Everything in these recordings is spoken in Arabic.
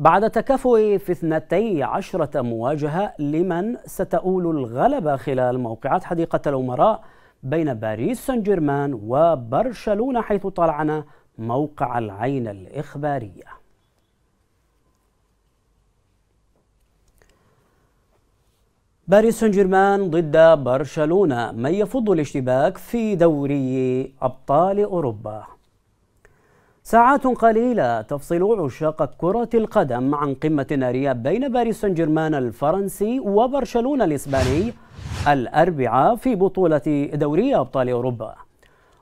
بعد تكافؤ في عشرة مواجهة لمن ستؤول الغلبة خلال موقعات حديقة الأمراء بين باريس سان جيرمان وبرشلونة حيث طلعنا موقع العين الإخبارية باريس سان جيرمان ضد برشلونة من يفض الاشتباك في دوري أبطال أوروبا ساعات قليلة تفصل عشاق كرة القدم عن قمة نارية بين باريس سان جيرمان الفرنسي وبرشلونة الإسباني الأربعاء في بطولة دوري أبطال أوروبا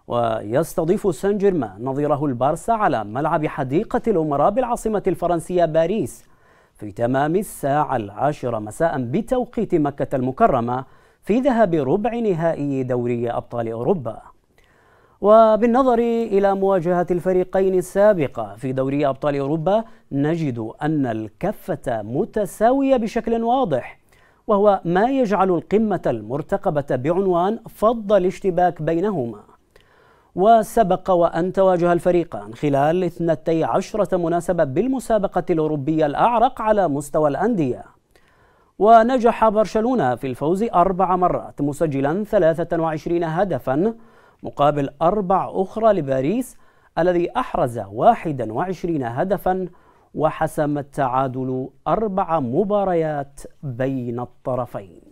ويستضيف سان جيرمان نظيره البارسا على ملعب حديقة الأمراء بالعاصمة الفرنسية باريس في تمام الساعة العاشرة مساء بتوقيت مكة المكرمة في ذهاب ربع نهائي دوري أبطال أوروبا وبالنظر إلى مواجهة الفريقين السابقة في دوري أبطال أوروبا نجد أن الكفة متساوية بشكل واضح وهو ما يجعل القمة المرتقبة بعنوان فض الاشتباك بينهما وسبق وأن تواجه الفريقان خلال 12 مناسبة بالمسابقة الأوروبية الأعرق على مستوى الأندية ونجح برشلونة في الفوز أربع مرات مسجلا 23 هدفاً مقابل أربع أخرى لباريس الذي أحرز 21 هدفا وحسم التعادل أربع مباريات بين الطرفين